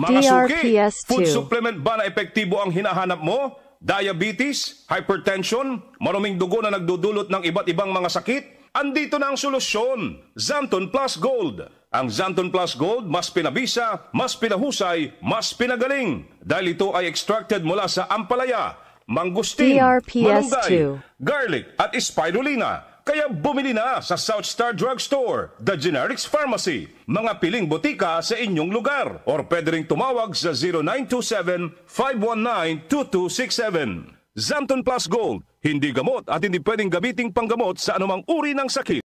Mga suki, food supplement ba na epektibo ang hinahanap mo? Diabetes, hypertension, maruming dugo na nagdudulot ng iba't ibang mga sakit? Andito na ang solusyon, Zanton Plus Gold. Ang Zanton Plus Gold mas pinabisa, mas pinahusay, mas pinagaling dahil ito ay extracted mula sa ampalaya, mangustin, malunggay, garlic at spirulina kaya bumili na sa South Star Drug Store, The Generics Pharmacy, mga piling butika sa inyong lugar. Or pwede rin tumawag sa 0927-519-2267. Zanton Plus Gold, hindi gamot at hindi pwedeng gabiting panggamot sa anumang uri ng sakit.